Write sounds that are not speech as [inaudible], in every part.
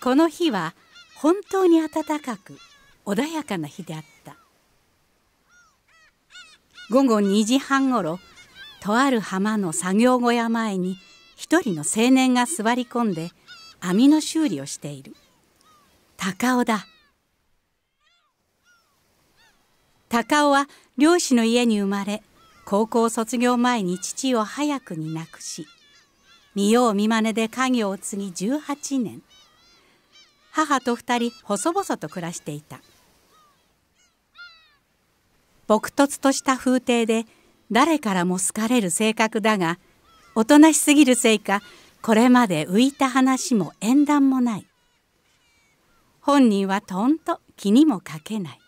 この日は本当に暖かく穏やかな日であった午後2時半ごろとある浜の作業小屋前に一人の青年が座り込んで網の修理をしている高尾だ高尾は漁師の家に生まれ高校卒業前に父を早くに亡くし見よう見まねで家業を継ぎ18年母と二人細々と暮らしていた朴突とした風体で誰からも好かれる性格だがおとなしすぎるせいかこれまで浮いた話も縁談もない本人はとんと気にもかけない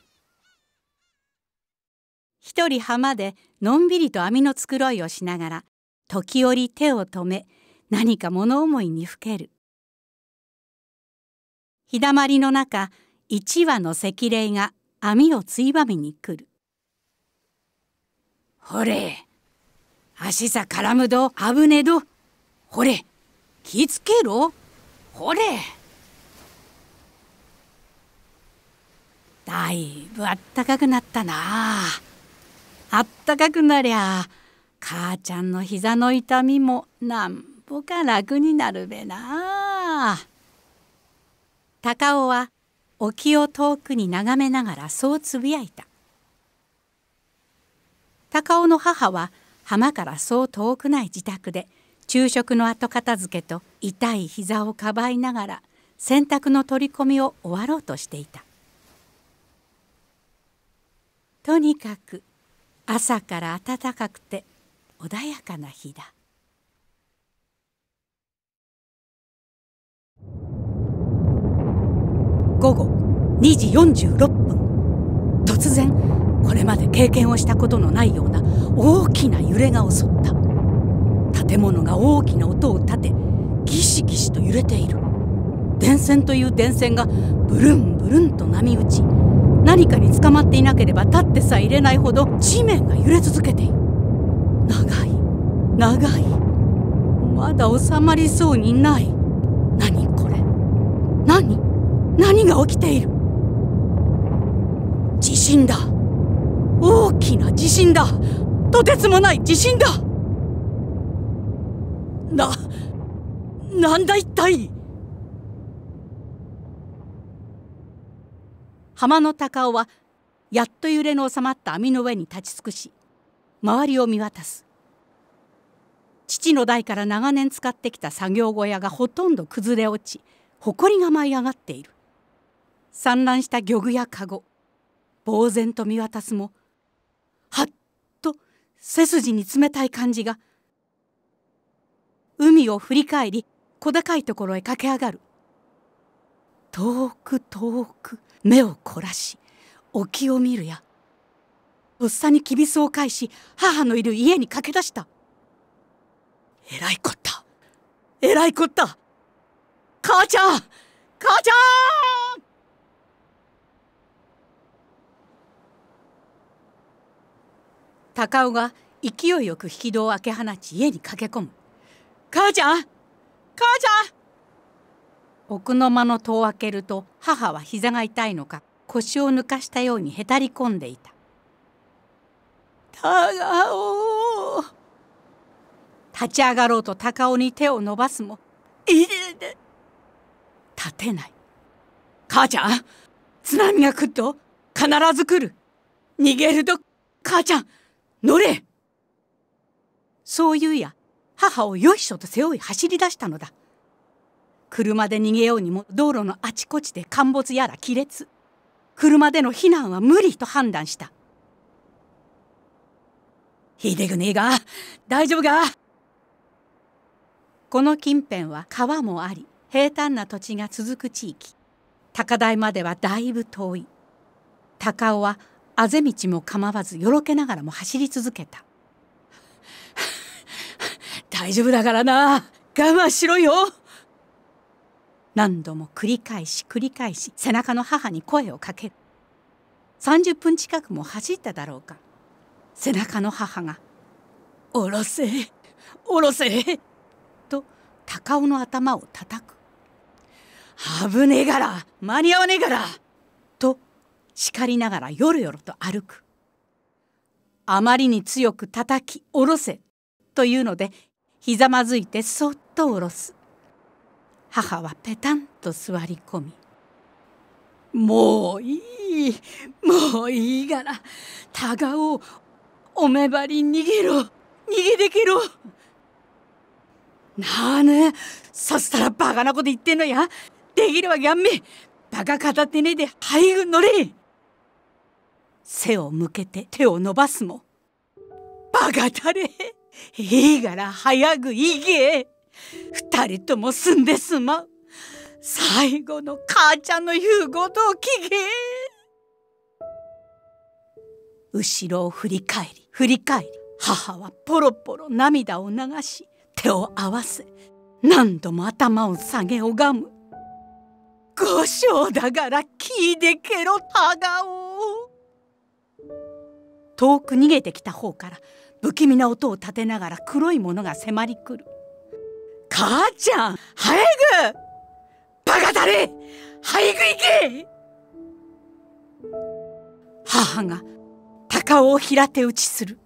一人浜でのんびりと網の繕いをしながら時折手を止め何か物思いにふける日だまりの中一羽の赤霊が網をついばみに来るほれ足さ絡むど危ねどほれ気つけろほれだいぶあったかくなったなあったかくなりゃ母ちゃんの膝の痛みもなんぼか楽になるべなあ。高尾は沖を遠くに眺めながらそうつぶやいた高尾の母は浜からそう遠くない自宅で昼食の後片付けと痛い膝をかばいながら洗濯の取り込みを終わろうとしていたとにかく朝から暖かくて穏やかな日だ午後2時46分突然これまで経験をしたことのないような大きな揺れが襲った建物が大きな音を立てギシギシと揺れている電線という電線がブルンブルンと波打ち何かに捕まっていなければ立ってさえいれないほど地面が揺れ続けている長い長いまだ収まりそうにない何これ何何が起きている地震だ大きな地震だとてつもない地震だな、なんだ一体浜の高尾はやっと揺れの収まった網の上に立ち尽くし周りを見渡す父の代から長年使ってきた作業小屋がほとんど崩れ落ち埃が舞い上がっている散乱した漁具や籠呆然と見渡すもはっと背筋に冷たい感じが海を振り返り小高いところへ駆け上がる遠く遠く目を凝らし沖を見るやとっさにきびすを返し母のいる家に駆け出したえらいこったえらいこった母ちゃん母ちゃん高尾が勢いよく引き戸を開け放ち家に駆け込む母ちゃん母ちゃん奥の間の戸を開けると母は膝が痛いのか腰を抜かしたようにへたり込んでいた高尾立ち上がろうと高尾に手を伸ばすもい立てない母ちゃん津波が来ると必ず来る逃げると母ちゃん乗れそう言うや母をよいしょと背負い走り出したのだ車で逃げようにも道路のあちこちで陥没やら亀裂車での避難は無理と判断した秀国が大丈夫かこの近辺は川もあり平坦な土地が続く地域高台まではだいぶ遠い高尾はあぜ道も構わずよろけながらも走り続けた [laughs] 大丈夫だからな我慢しろよ何度も繰り返し繰り返し背中の母に声をかける30分近くも走っただろうか背中の母が「おろせおろせ!」と高尾の頭を叩く「危ねえから間に合わねえから!」叱りながらよろよろと歩く。あまりに強く叩き下ろせというのでひざまずいてそっと下ろす。母はペタンと座り込み「もういいもういいがらたがをおめばり逃げろ逃げでけろ」。なあねそしたらバカなこと言ってんのやできればやんめバカ片手ねで背後乗れ背を向けて手を伸ばすもバカだれいいから早ぐ行け二人とも住んですまう最後の母ちゃんの言うことを聞け後ろを振り返り振り返り母はポロポロ涙を流し手を合わせ何度も頭を下げ拝む「五章だから聞いてけろ母が遠く逃げてきた方から不気味な音を立てながら黒いものが迫り来る母ちゃん早くバカだれ早く行け母が高尾を平手打ちする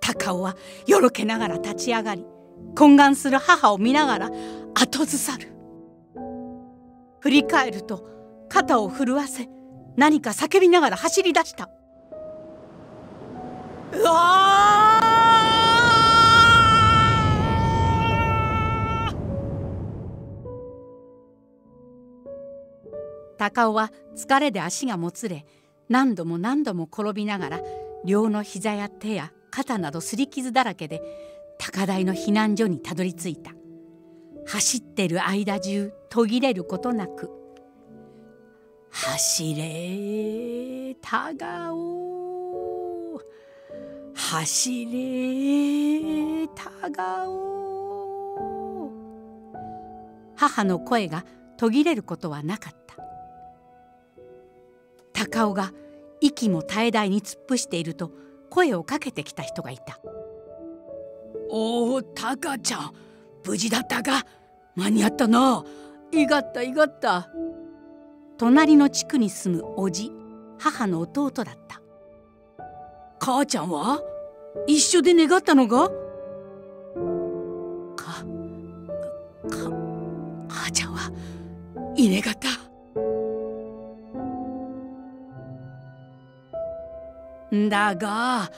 高尾はよろけながら立ち上がり懇願する母を見ながら後ずさる振り返ると肩を震わせ何か叫びながら走り出したうわ高尾は疲れで足がもつれ何度も何度も転びながら両の膝や手や肩など擦り傷だらけで高台の避難所にたどり着いた走ってる間中途切れることなく。走れたがお走れたがお母の声が途切れることはなかった高尾が息も絶え絶えに突っ伏していると声をかけてきた人がいた「おおタカちゃん無事だったか間に合ったないがったいがった」。隣の地区に住む叔父母の弟だった母ちゃんは一緒で願ったのがかか母ちゃんはいねがっただが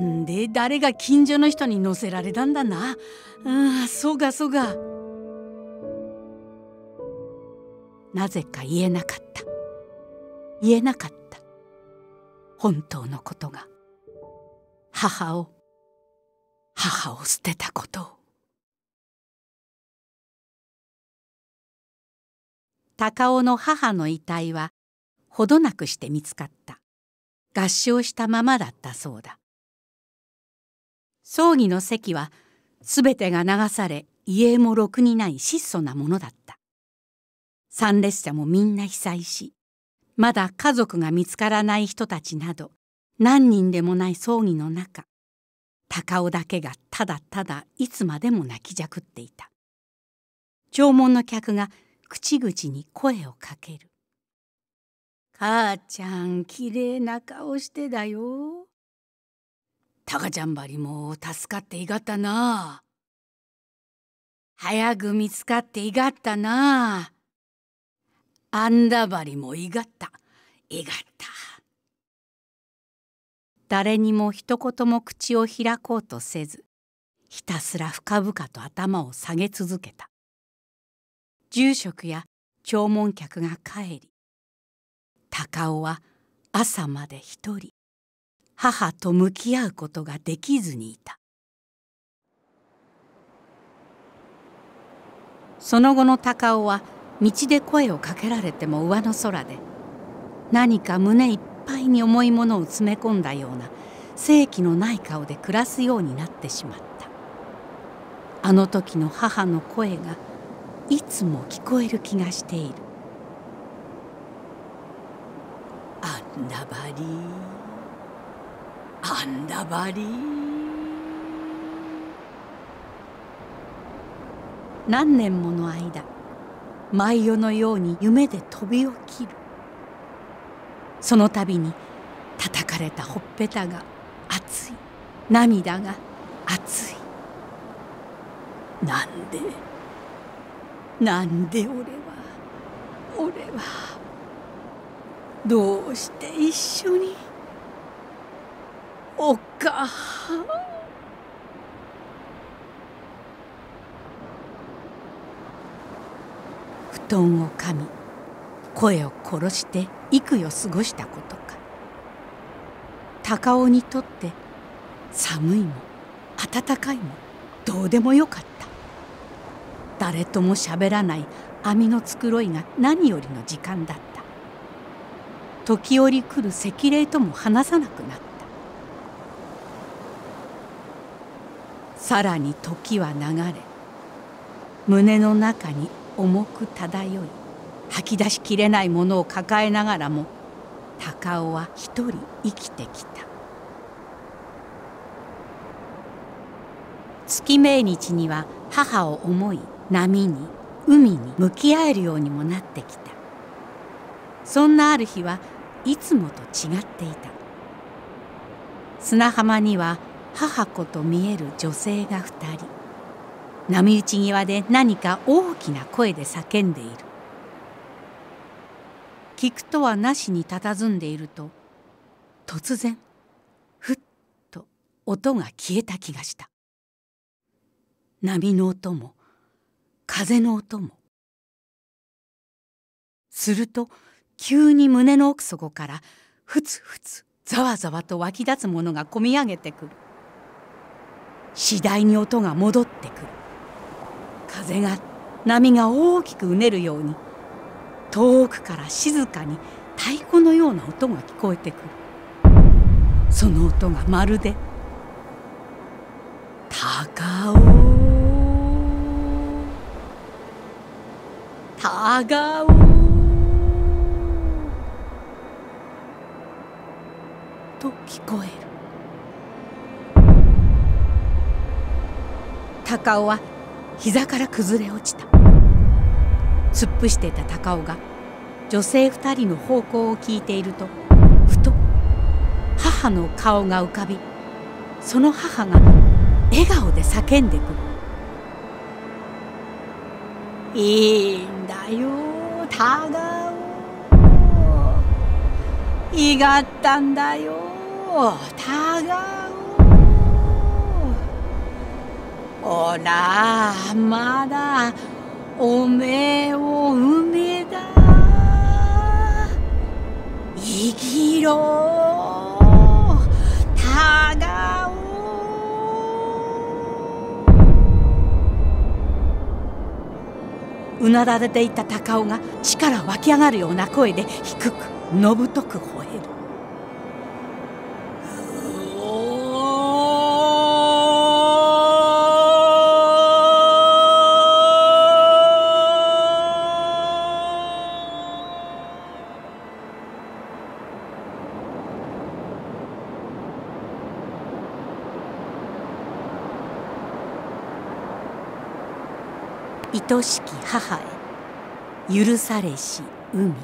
んで誰が近所の人に乗せられたんだなうんそうがそうがなぜか言えなかった言えなかった本当のことが母を母を捨てたことを高尾の母の遺体はほどなくして見つかった合唱したままだったそうだ葬儀の席は全てが流され遺影もろくにない質素なものだった参列者もみんな被災しまだ家族が見つからない人たちなど何人でもない葬儀の中高尾だけがただただいつまでも泣きじゃくっていた弔問の客が口々に声をかける「母ちゃんきれいな顔してだよ」「たかちゃんばりも助かっていがったな」「早く見つかっていがったな」あんだばりもいがった。いがった。誰にも一言も口を開こうとせず、ひたすら深々と頭を下げ続けた。住職や弔問客が帰り、高尾は朝まで一人、母と向き合うことができずにいた。その後の高尾は道で声をかけられても上の空で何か胸いっぱいに重いものを詰め込んだような正気のない顔で暮らすようになってしまったあの時の母の声がいつも聞こえる気がしている「アンダバリーアンダバリー何年もの間毎夜のように夢で飛び起きるその度に叩かれたほっぺたが熱い涙が熱いなんでなんで俺は俺はどうして一緒におっかトンを噛み声を殺して幾夜過ごしたことか高尾にとって寒いも暖かいもどうでもよかった誰とも喋らない網の繕いが何よりの時間だった時折来る赤霊とも話さなくなったさらに時は流れ胸の中に重く漂い吐き出しきれないものを抱えながらも高尾は一人生きてきた月命日には母を思い波に海に向き合えるようにもなってきたそんなある日はいつもと違っていた砂浜には母子と見える女性が2人波打ち際で何か大きな声で叫んでいる聞くとはなしに佇んでいると突然ふっと音が消えた気がした波の音も風の音もすると急に胸の奥底からふつふつざわざわと湧き出つものがこみ上げてくる次第に音が戻ってくる風が波が大きくうねるように遠くから静かに太鼓のような音が聞こえてくるその音がまるで「高尾高尾」と聞こえる。高尾は膝から崩れ落ちた突っ伏していた高尾が女性2人の方向を聞いているとふと母の顔が浮かびその母が笑顔で叫んでくる「いいんだよ高尾」「いがったんだよ高尾」ほらまだおめえをめだ生きろたがおうなられていた高尾が力から湧き上がるような声で低くのぶとく吠える愛しき母へ許されし海